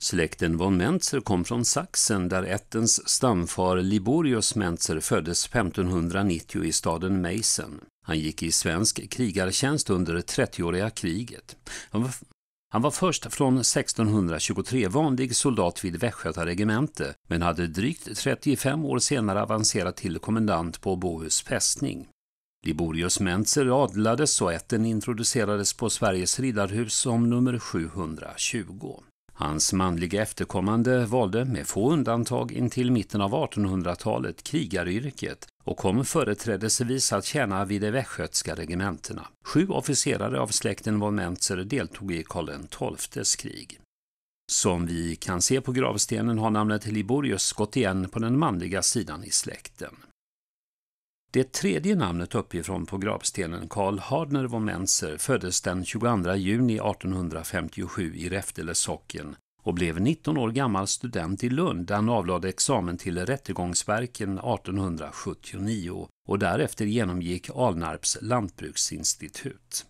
Släkten von Mentzer kom från Sachsen där ättens stamfar Liborius Mentzer föddes 1590 i staden Meissen. Han gick i svensk krigartjänst under 30-åriga kriget. Han var, han var först från 1623 vanlig soldat vid regemente men hade drygt 35 år senare avancerat till kommendant på Bohus fästning. Liborius Mentzer adlades och ätten introducerades på Sveriges riddarhus som nummer 720. Hans manliga efterkommande valde med få undantag intill mitten av 1800-talet krigaryrket och kom företrädesvis att tjäna vid de västgötska regementena. Sju officerare av släkten von Mentzer deltog i Karl XIIs krig. Som vi kan se på gravstenen har namnet Liborius gått igen på den manliga sidan i släkten. Det tredje namnet uppifrån på gravstenen, Karl Hardner von Menzer, föddes den 22 juni 1857 i Räftele socken och blev 19 år gammal student i Lund där han avlade examen till Rättegångsverken 1879 och därefter genomgick Alnarps lantbruksinstitut.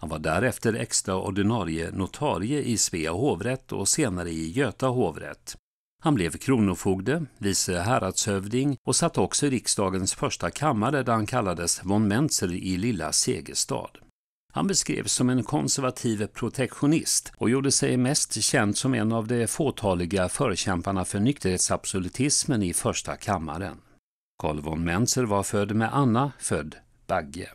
Han var därefter extra ordinarie notarie i Svea hovrätt och senare i Göta hovrätt. Han blev kronofogde, vice häradshövding och satt också i riksdagens första kammare där han kallades von Menzel i Lilla Segerstad. Han beskrevs som en konservativ protektionist och gjorde sig mest känd som en av de fåtaliga förkämparna för nykterhetsabsolutismen i första kammaren. Carl von Menzer var född med Anna, född Bagge.